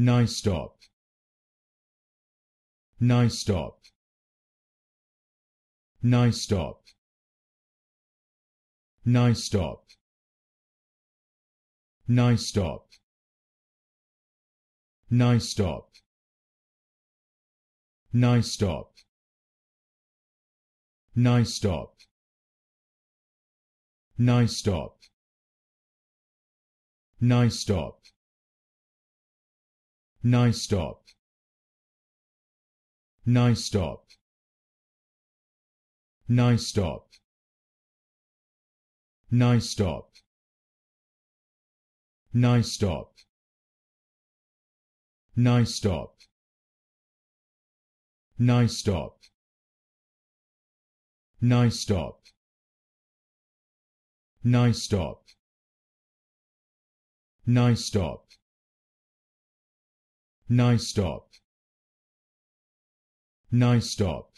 non-stop non-stop non-stop non-stop non-stop non-stop non-stop non-stop non-stop non-stop non-stop non-stop non-stop non-stop non-stop non-stop non-stop non-stop non-stop non-stop Nonstop. stop.